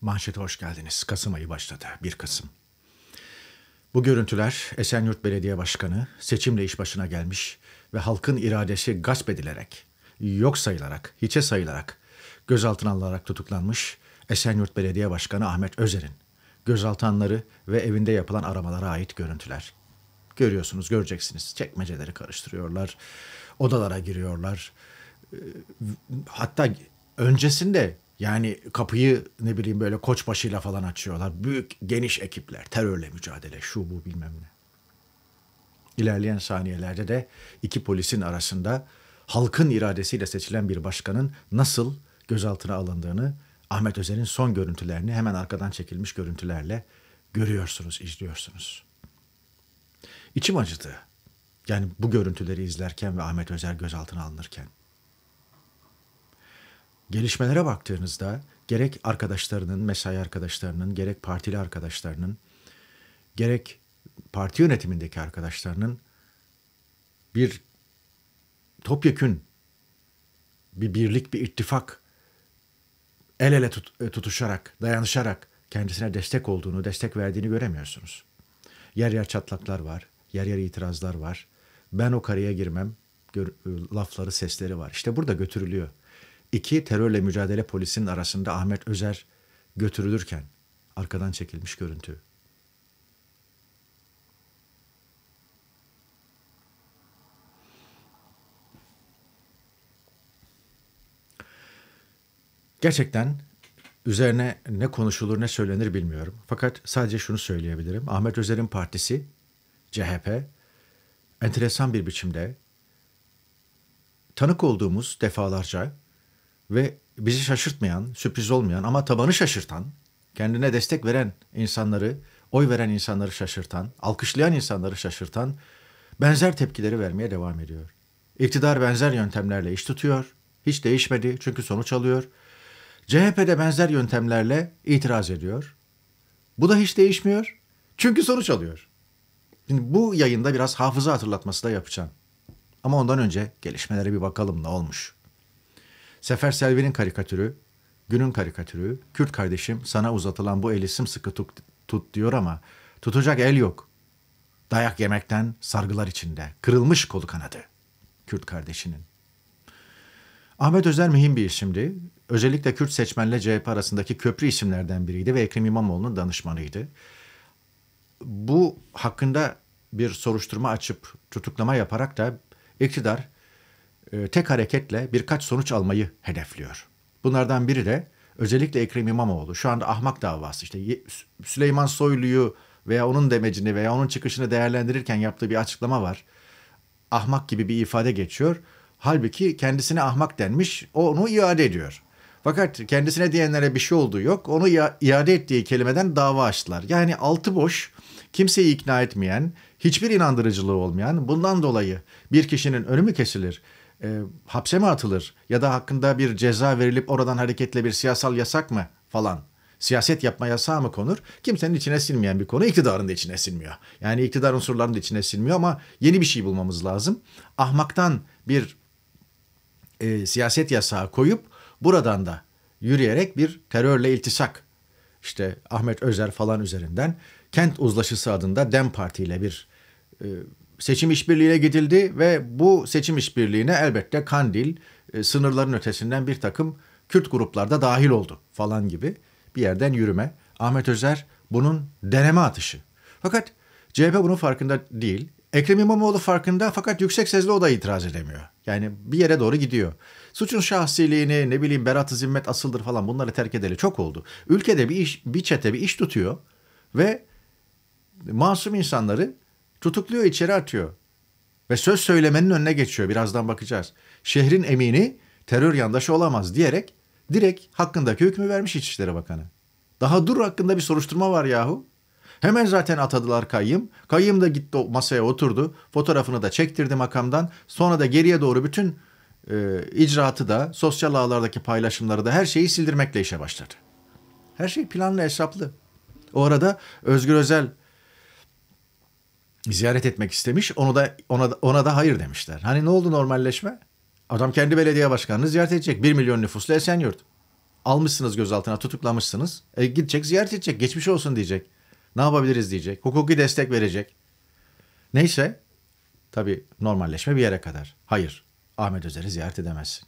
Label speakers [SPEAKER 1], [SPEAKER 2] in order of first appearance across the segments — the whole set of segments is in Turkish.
[SPEAKER 1] Manşete hoş geldiniz. Kasım ayı başladı. 1 Kasım. Bu görüntüler Esenyurt Belediye Başkanı seçimle iş başına gelmiş ve halkın iradesi gasp edilerek, yok sayılarak, hiçe sayılarak, gözaltına alınarak tutuklanmış Esenyurt Belediye Başkanı Ahmet Özer'in gözaltanları ve evinde yapılan aramalara ait görüntüler. Görüyorsunuz, göreceksiniz. Çekmeceleri karıştırıyorlar, odalara giriyorlar. Ee, hatta öncesinde yani kapıyı ne bileyim böyle koçbaşıyla falan açıyorlar. Büyük geniş ekipler. Terörle mücadele şu bu bilmem ne. İlerleyen saniyelerde de iki polisin arasında halkın iradesiyle seçilen bir başkanın nasıl gözaltına alındığını Ahmet Özer'in son görüntülerini hemen arkadan çekilmiş görüntülerle görüyorsunuz, izliyorsunuz. İçim acıdı. Yani bu görüntüleri izlerken ve Ahmet Özer gözaltına alınırken gelişmelere baktığınızda gerek arkadaşlarının, mesai arkadaşlarının, gerek partili arkadaşlarının, gerek parti yönetimindeki arkadaşlarının bir topyekün bir birlik, bir ittifak el ele tut, e, tutuşarak, dayanışarak kendisine destek olduğunu, destek verdiğini göremiyorsunuz. Yer yer çatlaklar var, yer yer itirazlar var. Ben o karaya girmem, gör, e, lafları, sesleri var. İşte burada götürülüyor. İki, terörle mücadele polisinin arasında Ahmet Özer götürülürken arkadan çekilmiş görüntü. Gerçekten üzerine ne konuşulur ne söylenir bilmiyorum. Fakat sadece şunu söyleyebilirim. Ahmet Özer'in partisi CHP enteresan bir biçimde tanık olduğumuz defalarca ve bizi şaşırtmayan, sürpriz olmayan ama tabanı şaşırtan, kendine destek veren insanları, oy veren insanları şaşırtan, alkışlayan insanları şaşırtan benzer tepkileri vermeye devam ediyor. İktidar benzer yöntemlerle iş tutuyor. Hiç değişmedi çünkü sonuç alıyor. CHP de benzer yöntemlerle itiraz ediyor. Bu da hiç değişmiyor. Çünkü sonuç alıyor. Şimdi bu yayında biraz hafıza hatırlatması da yapacağım. Ama ondan önce gelişmelere bir bakalım ne olmuş. Sefer Selvi'nin karikatürü, günün karikatürü, Kürt kardeşim sana uzatılan bu eli sımsıkı tut, tut diyor ama tutacak el yok. Dayak yemekten sargılar içinde, kırılmış kolu kanadı Kürt kardeşinin. Ahmet Özer mühim bir isimdi. Özellikle Kürt seçmenle CHP arasındaki köprü isimlerden biriydi ve Ekrem İmamoğlu'nun danışmanıydı. Bu hakkında bir soruşturma açıp tutuklama yaparak da iktidar e, tek hareketle birkaç sonuç almayı hedefliyor. Bunlardan biri de özellikle Ekrem İmamoğlu şu anda ahmak davası işte Süleyman Soylu'yu veya onun demecini veya onun çıkışını değerlendirirken yaptığı bir açıklama var. Ahmak gibi bir ifade geçiyor. Halbuki kendisine ahmak denmiş, onu iade ediyor. Fakat kendisine diyenlere bir şey olduğu yok. Onu iade ettiği kelimeden dava açtılar. Yani altı boş, kimseyi ikna etmeyen, hiçbir inandırıcılığı olmayan, bundan dolayı bir kişinin önü mü kesilir? e, hapse mi atılır ya da hakkında bir ceza verilip oradan hareketle bir siyasal yasak mı falan siyaset yapma yasağı mı konur? Kimsenin içine silmeyen bir konu iktidarın da içine silmiyor. Yani iktidar unsurlarının da içine silmiyor ama yeni bir şey bulmamız lazım. Ahmaktan bir e, siyaset yasağı koyup buradan da yürüyerek bir terörle iltisak işte Ahmet Özer falan üzerinden kent uzlaşısı adında Dem Parti ile bir e, seçim işbirliğiyle gidildi ve bu seçim işbirliğine elbette Kandil e, sınırların ötesinden bir takım Kürt gruplarda dahil oldu falan gibi bir yerden yürüme. Ahmet Özer bunun deneme atışı. Fakat CHP bunun farkında değil. Ekrem İmamoğlu farkında fakat yüksek sesle o da itiraz edemiyor. Yani bir yere doğru gidiyor. Suçun şahsiliğini ne bileyim berat zimmet asıldır falan bunları terk edeli çok oldu. Ülkede bir iş bir çete bir iş tutuyor ve masum insanları Tutukluyor, içeri atıyor. Ve söz söylemenin önüne geçiyor. Birazdan bakacağız. Şehrin emini terör yandaşı olamaz diyerek direkt hakkındaki hükmü vermiş İçişleri Bakanı. Daha dur hakkında bir soruşturma var yahu. Hemen zaten atadılar kayyım. Kayyım da gitti masaya oturdu. Fotoğrafını da çektirdi makamdan. Sonra da geriye doğru bütün e, icraatı da sosyal ağlardaki paylaşımları da her şeyi sildirmekle işe başladı. Her şey planlı hesaplı. O arada Özgür Özel ziyaret etmek istemiş. Onu da ona ona da hayır demişler. Hani ne oldu normalleşme? Adam kendi belediye başkanını ziyaret edecek. 1 milyon nüfuslu Esenyurt. Almışsınız gözaltına tutuklamışsınız. E, gidecek ziyaret edecek. Geçmiş olsun diyecek. Ne yapabiliriz diyecek. Hukuki destek verecek. Neyse. tabi normalleşme bir yere kadar. Hayır. Ahmet Özer'i ziyaret edemezsin.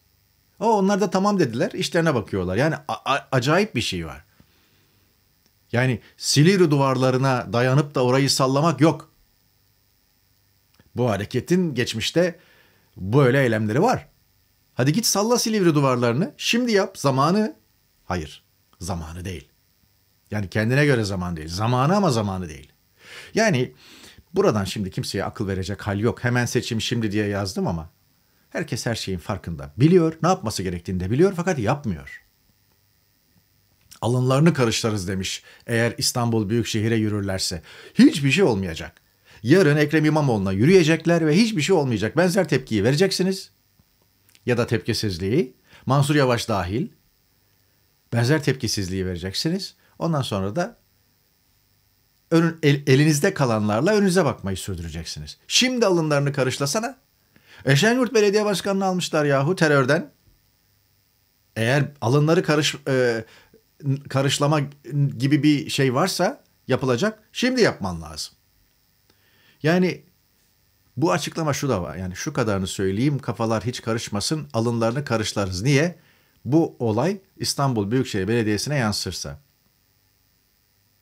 [SPEAKER 1] O onlar da tamam dediler. İşlerine bakıyorlar. Yani acayip bir şey var. Yani Silivri duvarlarına dayanıp da orayı sallamak yok. Bu hareketin geçmişte böyle eylemleri var. Hadi git salla Silivri duvarlarını. Şimdi yap. Zamanı. Hayır. Zamanı değil. Yani kendine göre zaman değil. Zamanı ama zamanı değil. Yani buradan şimdi kimseye akıl verecek hal yok. Hemen seçim şimdi diye yazdım ama herkes her şeyin farkında. Biliyor, ne yapması gerektiğini de biliyor fakat yapmıyor. Alınlarını karışlarız demiş eğer İstanbul büyük şehire yürürlerse. Hiçbir şey olmayacak yarın Ekrem İmamoğlu'na yürüyecekler ve hiçbir şey olmayacak. Benzer tepkiyi vereceksiniz ya da tepkisizliği Mansur Yavaş dahil benzer tepkisizliği vereceksiniz. Ondan sonra da önün el, elinizde kalanlarla önünüze bakmayı sürdüreceksiniz. Şimdi alınlarını karışlasana. Eşenyurt Belediye Başkanı'nı almışlar yahu terörden. Eğer alınları karış e, karışlama gibi bir şey varsa yapılacak şimdi yapman lazım. Yani bu açıklama şu da var. Yani şu kadarını söyleyeyim kafalar hiç karışmasın alınlarını karışlarız. Niye? Bu olay İstanbul Büyükşehir Belediyesi'ne yansırsa.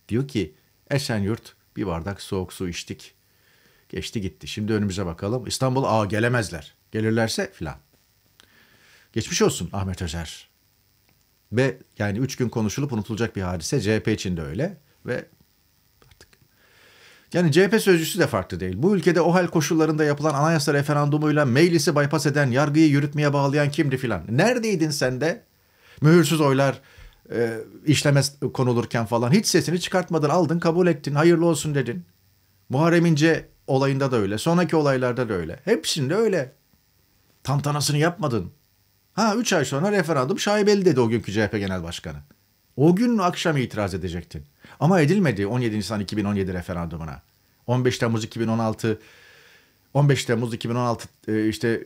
[SPEAKER 1] Diyor ki Esenyurt bir bardak soğuk su içtik. Geçti gitti. Şimdi önümüze bakalım. İstanbul aa gelemezler. Gelirlerse filan. Geçmiş olsun Ahmet Özer. Ve yani üç gün konuşulup unutulacak bir hadise. CHP için de öyle. Ve yani CHP sözcüsü de farklı değil. Bu ülkede o hal koşullarında yapılan anayasa referandumuyla meclisi bypass eden, yargıyı yürütmeye bağlayan kimdi filan. Neredeydin sen de? Mühürsüz oylar e, işleme konulurken falan hiç sesini çıkartmadın. Aldın kabul ettin hayırlı olsun dedin. Muharrem İnce olayında da öyle. Sonraki olaylarda da öyle. Hepsinde öyle. Tantanasını yapmadın. Ha 3 ay sonra referandum şaibeli dedi o günkü CHP Genel Başkanı. O gün akşam itiraz edecektin. Ama edilmedi 17 Nisan 2017 referandumuna. 15 Temmuz 2016 15 Temmuz 2016 e, işte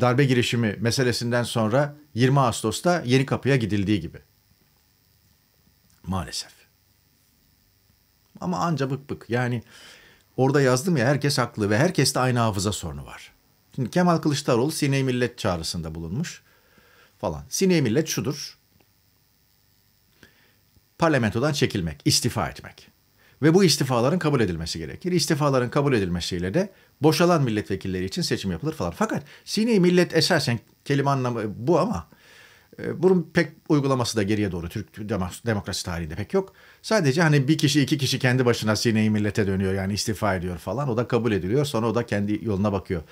[SPEAKER 1] darbe girişimi meselesinden sonra 20 Ağustos'ta yeni kapıya gidildiği gibi. Maalesef. Ama anca bık bık. Yani orada yazdım ya herkes haklı ve herkeste aynı hafıza sorunu var. Şimdi Kemal Kılıçdaroğlu Sine Millet çağrısında bulunmuş falan. Sine Millet şudur parlamentodan çekilmek, istifa etmek. Ve bu istifaların kabul edilmesi gerekir. İstifaların kabul edilmesiyle de boşalan milletvekilleri için seçim yapılır falan. Fakat sini millet esasen kelime anlamı e, bu ama e, bunun pek uygulaması da geriye doğru Türk demokrasi tarihinde pek yok. Sadece hani bir kişi iki kişi kendi başına sineyi millete dönüyor yani istifa ediyor falan. O da kabul ediliyor sonra o da kendi yoluna bakıyor.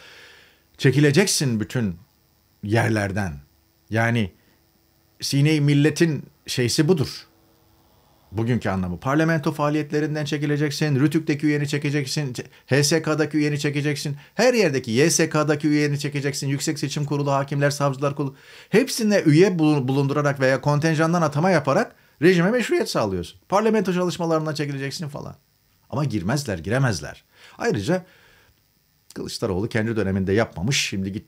[SPEAKER 1] Çekileceksin bütün yerlerden. Yani sineyi milletin şeysi budur bugünkü anlamı parlamento faaliyetlerinden çekileceksin, Rütük'teki üyeni çekeceksin, HSK'daki üyeni çekeceksin, her yerdeki YSK'daki üyeni çekeceksin, Yüksek Seçim Kurulu, Hakimler, Savcılar Kurulu hepsine üye bulundurarak veya kontenjandan atama yaparak rejime meşruiyet sağlıyorsun. Parlamento çalışmalarından çekileceksin falan. Ama girmezler, giremezler. Ayrıca Kılıçdaroğlu kendi döneminde yapmamış. Şimdi git,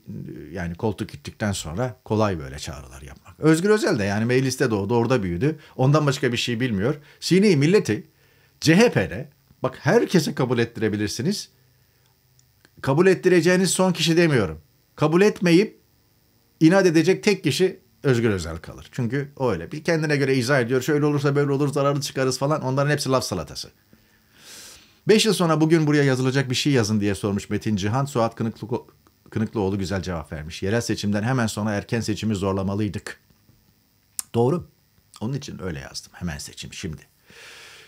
[SPEAKER 1] yani koltuk gittikten sonra kolay böyle çağrılar yapmak. Özgür Özel de yani mecliste doğdu, orada büyüdü. Ondan başka bir şey bilmiyor. Sine-i milleti CHP'de bak herkese kabul ettirebilirsiniz. Kabul ettireceğiniz son kişi demiyorum. Kabul etmeyip inat edecek tek kişi Özgür Özel kalır. Çünkü o öyle. Bir kendine göre izah ediyor. Şöyle olursa böyle olur zararlı çıkarız falan. Onların hepsi laf salatası. 5 yıl sonra bugün buraya yazılacak bir şey yazın diye sormuş Metin Cihan. Suat Kınıklı, Kınıklıoğlu güzel cevap vermiş. Yerel seçimden hemen sonra erken seçimi zorlamalıydık. Doğru. Onun için öyle yazdım. Hemen seçim şimdi.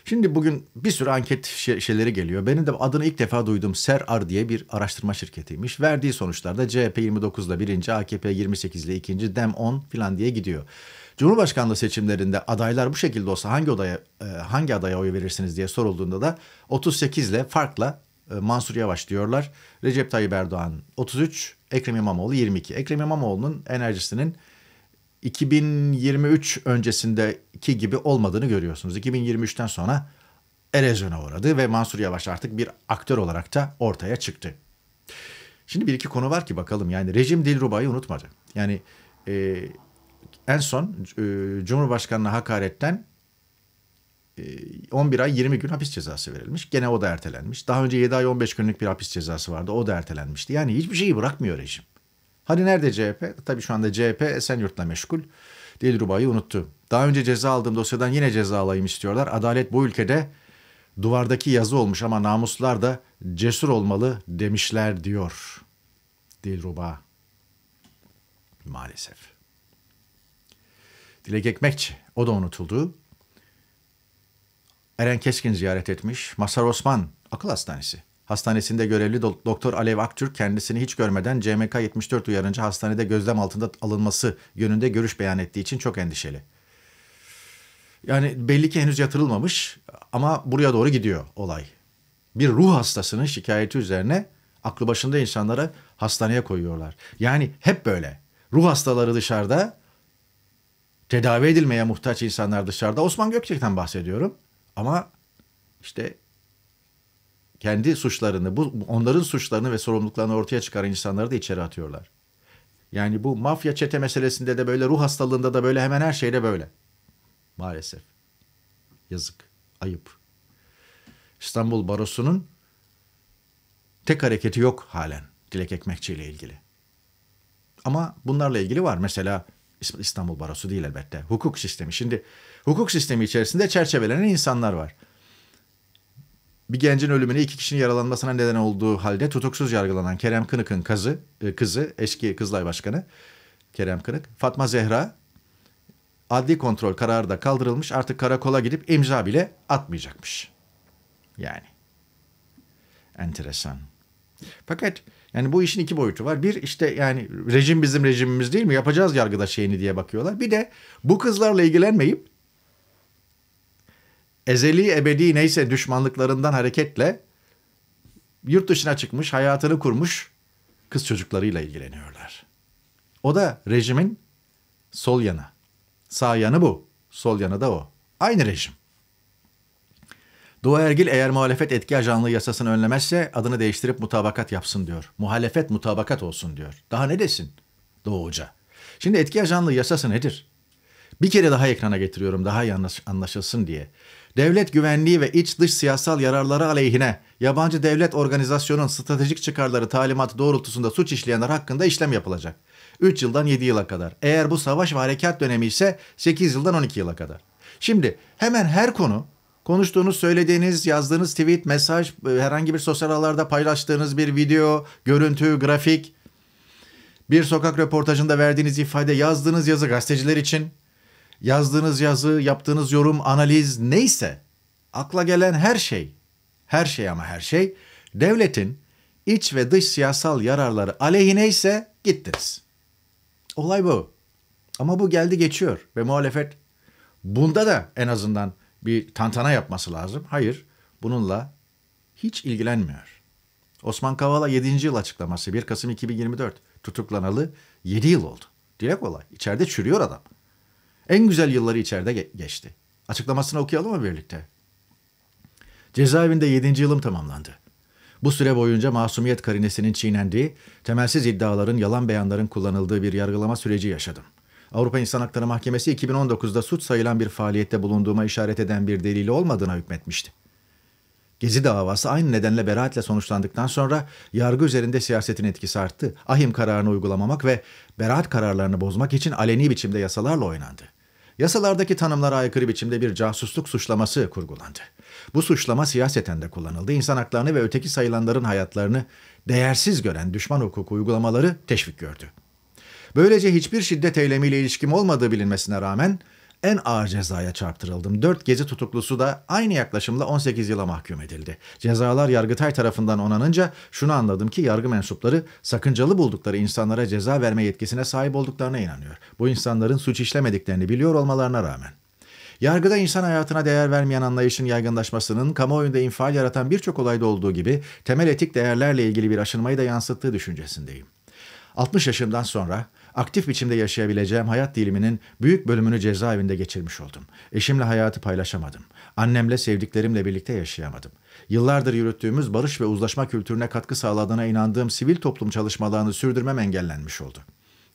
[SPEAKER 1] Şimdi bugün bir sürü anket şeyleri geliyor. Benim de adını ilk defa duydum. SerAr diye bir araştırma şirketiymiş. Verdiği sonuçlarda CHP 29 ile 1. AKP 28 ile 2. Dem 10 filan diye gidiyor. Cumhurbaşkanlığı seçimlerinde adaylar bu şekilde olsa hangi odaya e, hangi adaya oy verirsiniz diye sorulduğunda da 38 ile farkla e, Mansur Yavaş diyorlar. Recep Tayyip Erdoğan 33, Ekrem İmamoğlu 22. Ekrem İmamoğlu'nun enerjisinin 2023 öncesindeki gibi olmadığını görüyorsunuz. 2023'ten sonra erozyona uğradı ve Mansur Yavaş artık bir aktör olarak da ortaya çıktı. Şimdi bir iki konu var ki bakalım yani rejim Dilruba'yı unutmadı. Yani e, en son e, Cumhurbaşkanı'na hakaretten e, 11 ay 20 gün hapis cezası verilmiş. Gene o da ertelenmiş. Daha önce 7 ay 15 günlük bir hapis cezası vardı. O da ertelenmişti. Yani hiçbir şeyi bırakmıyor rejim. Hani nerede CHP? Tabii şu anda CHP Esenyurt'la meşgul. Dilruba'yı unuttu. Daha önce ceza aldığım dosyadan yine ceza alayım istiyorlar. Adalet bu ülkede duvardaki yazı olmuş ama namuslar da cesur olmalı demişler diyor. Dilruba maalesef. Dilek Ekmekçi o da unutuldu. Eren Keskin ziyaret etmiş. Masar Osman akıl hastanesi. Hastanesinde görevli Doktor Alev Aktürk kendisini hiç görmeden CMK 74 uyarınca hastanede gözlem altında alınması yönünde görüş beyan ettiği için çok endişeli. Yani belli ki henüz yatırılmamış ama buraya doğru gidiyor olay. Bir ruh hastasının şikayeti üzerine aklı başında insanları hastaneye koyuyorlar. Yani hep böyle. Ruh hastaları dışarıda, tedavi edilmeye muhtaç insanlar dışarıda. Osman Gökçek'ten bahsediyorum. Ama işte kendi suçlarını, bu onların suçlarını ve sorumluluklarını ortaya çıkaran insanları da içeri atıyorlar. Yani bu mafya çete meselesinde de böyle, ruh hastalığında da böyle, hemen her şeyde böyle. Maalesef. Yazık, ayıp. İstanbul Barosu'nun tek hareketi yok halen Dilek Ekmekçi ile ilgili. Ama bunlarla ilgili var. Mesela İstanbul Barosu değil elbette. Hukuk sistemi. Şimdi hukuk sistemi içerisinde çerçevelenen insanlar var. Bir gencin ölümüne iki kişinin yaralanmasına neden olduğu halde tutuksuz yargılanan Kerem Kınık'ın kızı, e, kızı eski Kızılay Başkanı Kerem Kınık, Fatma Zehra adli kontrol kararı da kaldırılmış artık karakola gidip imza bile atmayacakmış. Yani enteresan. Fakat yani bu işin iki boyutu var. Bir işte yani rejim bizim rejimimiz değil mi? Yapacağız yargıda şeyini diye bakıyorlar. Bir de bu kızlarla ilgilenmeyip ezeli ebedi neyse düşmanlıklarından hareketle yurt dışına çıkmış, hayatını kurmuş kız çocuklarıyla ilgileniyorlar. O da rejimin sol yanı. Sağ yanı bu, sol yanı da o. Aynı rejim. Doğu Ergil eğer muhalefet etki ajanlığı yasasını önlemezse adını değiştirip mutabakat yapsın diyor. Muhalefet mutabakat olsun diyor. Daha ne desin Doğu Hoca? Şimdi etki ajanlığı yasası nedir? Bir kere daha ekrana getiriyorum daha iyi anlaşılsın diye. Devlet güvenliği ve iç dış siyasal yararları aleyhine yabancı devlet organizasyonun stratejik çıkarları talimatı doğrultusunda suç işleyenler hakkında işlem yapılacak. 3 yıldan 7 yıla kadar. Eğer bu savaş ve harekat dönemi ise 8 yıldan 12 yıla kadar. Şimdi hemen her konu konuştuğunuz, söylediğiniz, yazdığınız tweet, mesaj, e, herhangi bir sosyal ağlarda paylaştığınız bir video, görüntü, grafik, bir sokak röportajında verdiğiniz ifade, yazdığınız yazı gazeteciler için, yazdığınız yazı, yaptığınız yorum, analiz neyse, akla gelen her şey, her şey ama her şey, devletin iç ve dış siyasal yararları aleyhine ise gittiniz. Olay bu. Ama bu geldi geçiyor ve muhalefet bunda da en azından bir tantana yapması lazım. Hayır, bununla hiç ilgilenmiyor. Osman Kavala 7. yıl açıklaması 1 Kasım 2024 tutuklanalı 7 yıl oldu. Dile kolay. İçeride çürüyor adam. En güzel yılları içeride geçti. Açıklamasını okuyalım mı birlikte? Cezaevinde 7. yılım tamamlandı. Bu süre boyunca masumiyet karinesinin çiğnendiği, temelsiz iddiaların, yalan beyanların kullanıldığı bir yargılama süreci yaşadım. Avrupa İnsan Hakları Mahkemesi 2019'da suç sayılan bir faaliyette bulunduğuma işaret eden bir delili olmadığına hükmetmişti. Gezi davası aynı nedenle beraatle sonuçlandıktan sonra yargı üzerinde siyasetin etkisi arttı. Ahim kararını uygulamamak ve beraat kararlarını bozmak için aleni biçimde yasalarla oynandı. Yasalardaki tanımlara aykırı biçimde bir casusluk suçlaması kurgulandı. Bu suçlama siyaseten de kullanıldı. İnsan haklarını ve öteki sayılanların hayatlarını değersiz gören düşman hukuku uygulamaları teşvik gördü. Böylece hiçbir şiddet eylemiyle ilişkim olmadığı bilinmesine rağmen en ağır cezaya çarptırıldım. Dört gezi tutuklusu da aynı yaklaşımla 18 yıla mahkum edildi. Cezalar Yargıtay tarafından onanınca şunu anladım ki yargı mensupları sakıncalı buldukları insanlara ceza verme yetkisine sahip olduklarına inanıyor. Bu insanların suç işlemediklerini biliyor olmalarına rağmen. Yargıda insan hayatına değer vermeyen anlayışın yaygınlaşmasının kamuoyunda infial yaratan birçok olayda olduğu gibi temel etik değerlerle ilgili bir aşınmayı da yansıttığı düşüncesindeyim. 60 yaşından sonra aktif biçimde yaşayabileceğim hayat diliminin büyük bölümünü cezaevinde geçirmiş oldum. Eşimle hayatı paylaşamadım. Annemle sevdiklerimle birlikte yaşayamadım. Yıllardır yürüttüğümüz barış ve uzlaşma kültürüne katkı sağladığına inandığım sivil toplum çalışmalarını sürdürmem engellenmiş oldu.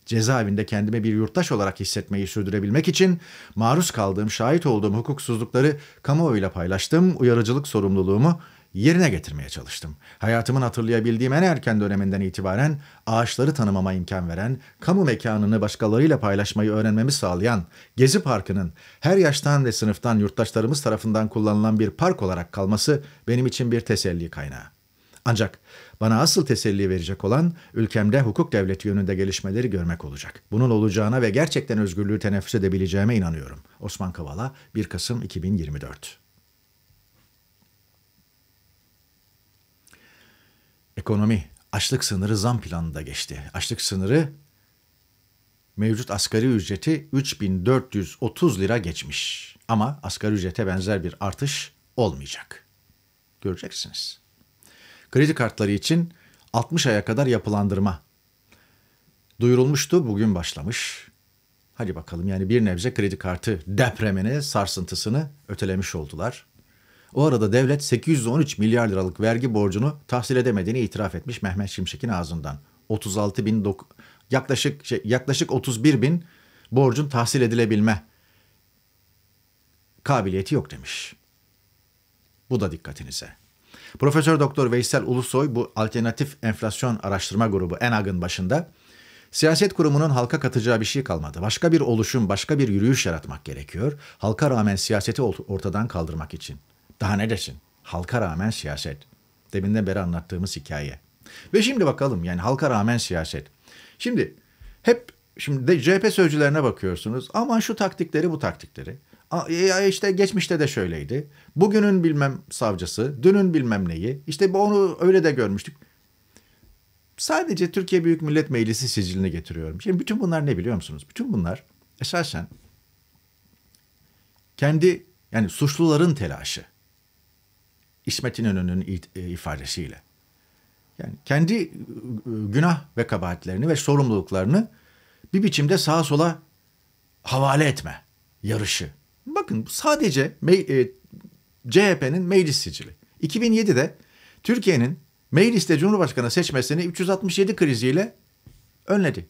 [SPEAKER 1] Cezaevinde kendimi bir yurttaş olarak hissetmeyi sürdürebilmek için maruz kaldığım, şahit olduğum hukuksuzlukları kamuoyuyla paylaştım, uyarıcılık sorumluluğumu yerine getirmeye çalıştım. Hayatımın hatırlayabildiğim en erken döneminden itibaren ağaçları tanımama imkan veren, kamu mekanını başkalarıyla paylaşmayı öğrenmemi sağlayan Gezi Parkı'nın her yaştan ve sınıftan yurttaşlarımız tarafından kullanılan bir park olarak kalması benim için bir teselli kaynağı. Ancak bana asıl teselli verecek olan ülkemde hukuk devleti yönünde gelişmeleri görmek olacak. Bunun olacağına ve gerçekten özgürlüğü teneffüs edebileceğime inanıyorum. Osman Kavala 1 Kasım 2024 Ekonomi, açlık sınırı zam planında geçti. Açlık sınırı mevcut asgari ücreti 3430 lira geçmiş. Ama asgari ücrete benzer bir artış olmayacak. Göreceksiniz. Kredi kartları için 60 aya kadar yapılandırma duyurulmuştu. Bugün başlamış. Hadi bakalım yani bir nebze kredi kartı depremini, sarsıntısını ötelemiş oldular. O arada devlet 813 milyar liralık vergi borcunu tahsil edemediğini itiraf etmiş Mehmet Şimşek'in ağzından. 36 bin dok- yaklaşık şey, yaklaşık 31 bin borcun tahsil edilebilme kabiliyeti yok demiş. Bu da dikkatinize. Profesör Doktor Veysel Ulusoy bu alternatif enflasyon araştırma grubu ENAG'ın başında Siyaset kurumunun halka katacağı bir şey kalmadı. Başka bir oluşum, başka bir yürüyüş yaratmak gerekiyor. Halka rağmen siyaseti ortadan kaldırmak için. Daha ne desin? Halka rağmen siyaset. Deminden beri anlattığımız hikaye. Ve şimdi bakalım yani halka rağmen siyaset. Şimdi hep şimdi de CHP sözcülerine bakıyorsunuz. Aman şu taktikleri bu taktikleri. E, ya işte geçmişte de şöyleydi. Bugünün bilmem savcısı, dünün bilmem neyi. İşte onu öyle de görmüştük. Sadece Türkiye Büyük Millet Meclisi sicilini getiriyorum. Şimdi bütün bunlar ne biliyor musunuz? Bütün bunlar esasen kendi yani suçluların telaşı. İsmet İnönü'nün e, ifadesiyle. Yani kendi e, günah ve kabahatlerini ve sorumluluklarını bir biçimde sağa sola havale etme yarışı. Bakın sadece me e, CHP'nin meclis sicili. 2007'de Türkiye'nin mecliste Cumhurbaşkanı seçmesini 367 kriziyle önledi.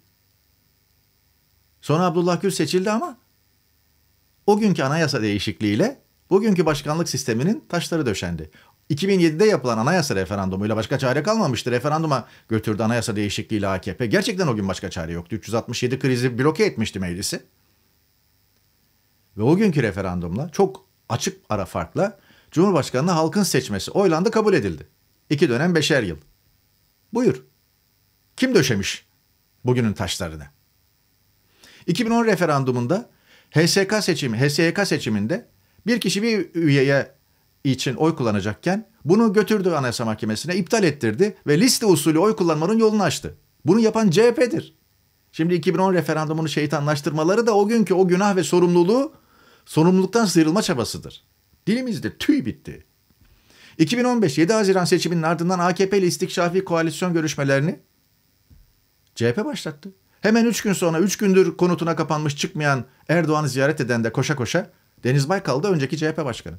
[SPEAKER 1] Sonra Abdullah Gül seçildi ama o günkü anayasa değişikliğiyle bugünkü başkanlık sisteminin taşları döşendi. 2007'de yapılan anayasa referandumuyla başka çare kalmamıştı. Referanduma götürdü anayasa değişikliğiyle AKP. Gerçekten o gün başka çare yoktu. 367 krizi bloke etmişti meclisi. Ve o günkü referandumla çok açık ara farkla Cumhurbaşkanı'na halkın seçmesi oylandı kabul edildi. İki dönem beşer yıl. Buyur. Kim döşemiş bugünün taşlarını? 2010 referandumunda HSK seçimi, HSYK seçiminde bir kişi bir üyeye için oy kullanacakken bunu götürdü Anayasa Mahkemesi'ne iptal ettirdi ve liste usulü oy kullanmanın yolunu açtı. Bunu yapan CHP'dir. Şimdi 2010 referandumunu şeytanlaştırmaları da o günkü o günah ve sorumluluğu sorumluluktan sıyrılma çabasıdır. Dilimizde tüy bitti. 2015 7 Haziran seçiminin ardından AKP ile istikşafi koalisyon görüşmelerini CHP başlattı. Hemen 3 gün sonra 3 gündür konutuna kapanmış çıkmayan Erdoğan'ı ziyaret eden de koşa koşa Deniz Baykal da önceki CHP başkanı.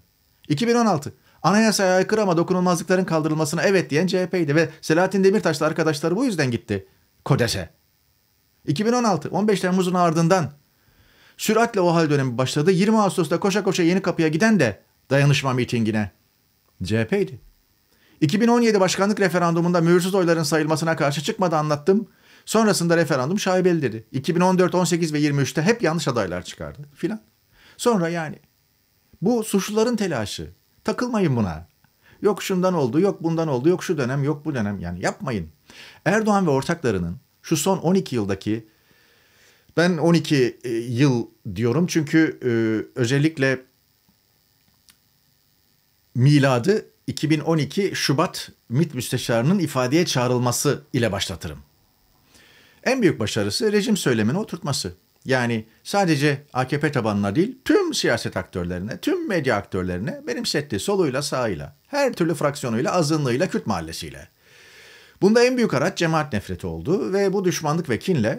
[SPEAKER 1] 2016. Anayasaya aykırı ama dokunulmazlıkların kaldırılmasına evet diyen CHP'ydi ve Selahattin Demirtaş'la arkadaşları bu yüzden gitti. Kodese. 2016 15 Temmuz'un ardından süratle o hal dönemi başladı. 20 Ağustos'ta koşa koşa yeni kapıya giden de dayanışma mitingine CHP'ydi. 2017 başkanlık referandumunda mühürsüz oyların sayılmasına karşı çıkmadı anlattım. Sonrasında referandum şaibeli dedi. 2014, 18 ve 23'te hep yanlış adaylar çıkardı filan. Sonra yani bu suçluların telaşı. Takılmayın buna. Yok şundan oldu, yok bundan oldu, yok şu dönem, yok bu dönem. Yani yapmayın. Erdoğan ve ortaklarının şu son 12 yıldaki ben 12 e, yıl diyorum çünkü e, özellikle miladı 2012 Şubat MİT Müsteşarı'nın ifadeye çağrılması ile başlatırım. En büyük başarısı rejim söylemini oturtması. Yani sadece AKP tabanına değil tüm siyaset aktörlerine, tüm medya aktörlerine benimsetti soluyla sağıyla, her türlü fraksiyonuyla, azınlığıyla, Kürt mahallesiyle. Bunda en büyük araç cemaat nefreti oldu ve bu düşmanlık ve kinle e,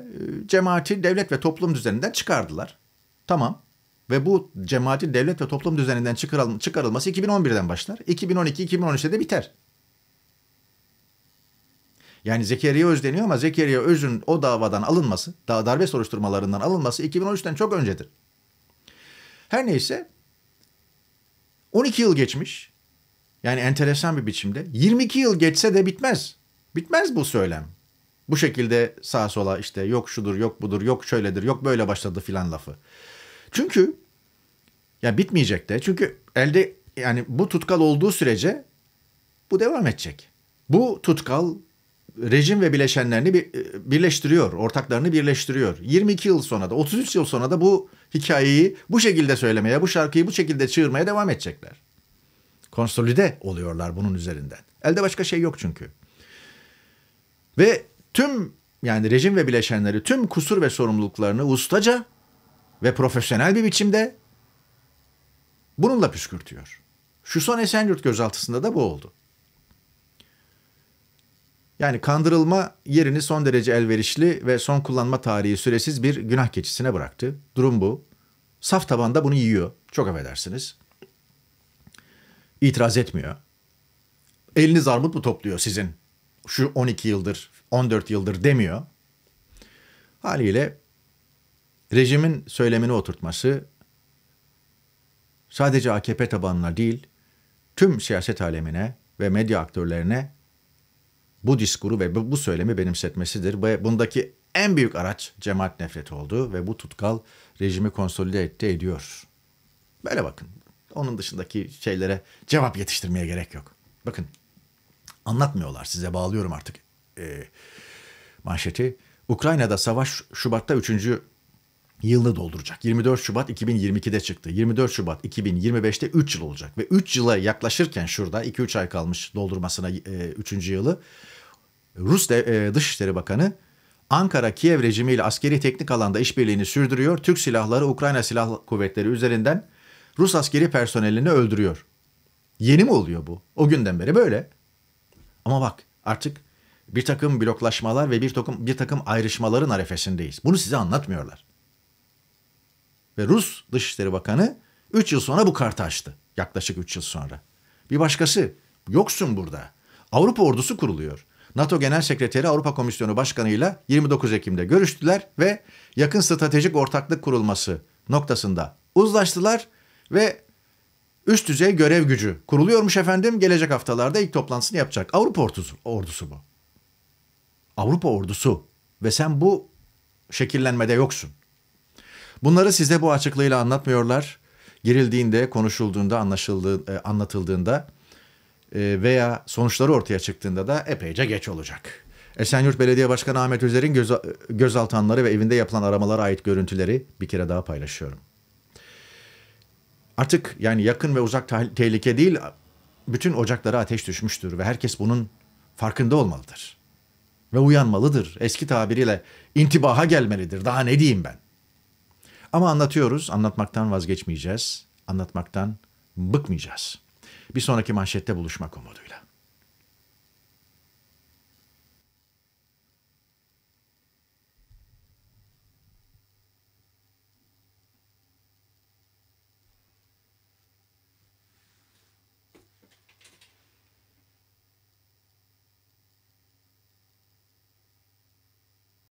[SPEAKER 1] cemaati devlet ve toplum düzeninden çıkardılar. Tamam. Ve bu cemaati devlet ve toplum düzeninden çıkarılması 2011'den başlar. 2012-2013'te de biter. Yani Zekeriya Öz deniyor ama Zekeriya Öz'ün o davadan alınması, darbe soruşturmalarından alınması 2013'ten çok öncedir. Her neyse 12 yıl geçmiş. Yani enteresan bir biçimde. 22 yıl geçse de bitmez. Bitmez bu söylem. Bu şekilde sağa sola işte yok şudur, yok budur, yok şöyledir, yok böyle başladı filan lafı. Çünkü ya bitmeyecek de. Çünkü elde yani bu tutkal olduğu sürece bu devam edecek. Bu tutkal rejim ve bileşenlerini e, birleştiriyor, ortaklarını birleştiriyor. 22 yıl sonra da 33 yıl sonra da bu hikayeyi bu şekilde söylemeye, bu şarkıyı bu şekilde çığırmaya devam edecekler. Konsolide oluyorlar bunun üzerinden. Elde başka şey yok çünkü. Ve tüm yani rejim ve bileşenleri tüm kusur ve sorumluluklarını ustaca ve profesyonel bir biçimde bununla püskürtüyor. Şu son Esenyurt gözaltısında da bu oldu. Yani kandırılma yerini son derece elverişli ve son kullanma tarihi süresiz bir günah keçisine bıraktı. Durum bu. Saf tabanda bunu yiyor. Çok affedersiniz. İtiraz etmiyor. Eliniz armut mu topluyor sizin? Şu 12 yıldır, 14 yıldır demiyor. Haliyle rejimin söylemini oturtması sadece AKP tabanına değil, tüm siyaset alemine ve medya aktörlerine bu diskuru ve bu söylemi benimsetmesidir. Bundaki en büyük araç cemaat nefreti oldu ve bu tutkal rejimi konsolide etti ediyor. Böyle bakın. Onun dışındaki şeylere cevap yetiştirmeye gerek yok. Bakın anlatmıyorlar size bağlıyorum artık e, manşeti. Ukrayna'da savaş Şubat'ta 3. yılını dolduracak. 24 Şubat 2022'de çıktı. 24 Şubat 2025'te 3 yıl olacak. Ve 3 yıla yaklaşırken şurada 2-3 ay kalmış doldurmasına e, 3. yılı. Rus de, e, Dışişleri Bakanı Ankara Kiev rejimiyle askeri teknik alanda işbirliğini sürdürüyor. Türk silahları Ukrayna silah Kuvvetleri üzerinden Rus askeri personelini öldürüyor. Yeni mi oluyor bu? O günden beri böyle. Ama bak artık bir takım bloklaşmalar ve bir takım bir takım ayrışmaların arefesindeyiz. Bunu size anlatmıyorlar. Ve Rus Dışişleri Bakanı 3 yıl sonra bu kartı açtı. Yaklaşık 3 yıl sonra. Bir başkası yoksun burada. Avrupa ordusu kuruluyor. NATO Genel Sekreteri Avrupa Komisyonu Başkanı ile 29 Ekim'de görüştüler ve yakın stratejik ortaklık kurulması noktasında uzlaştılar ve üst düzey görev gücü kuruluyormuş efendim. Gelecek haftalarda ilk toplantısını yapacak. Avrupa ordusu, ordusu bu. Avrupa ordusu ve sen bu şekillenmede yoksun. Bunları size bu açıklığıyla anlatmıyorlar. Girildiğinde, konuşulduğunda, anlaşıldığı, e, anlatıldığında e, veya sonuçları ortaya çıktığında da epeyce geç olacak. Esenyurt Belediye Başkanı Ahmet Özer'in göz, gözaltanları ve evinde yapılan aramalara ait görüntüleri bir kere daha paylaşıyorum. Artık yani yakın ve uzak tehlike değil, bütün ocaklara ateş düşmüştür ve herkes bunun farkında olmalıdır. Ve uyanmalıdır. Eski tabiriyle intibaha gelmelidir. Daha ne diyeyim ben? Ama anlatıyoruz, anlatmaktan vazgeçmeyeceğiz. Anlatmaktan bıkmayacağız.'' Bir sonraki manşette buluşmak umuduyla.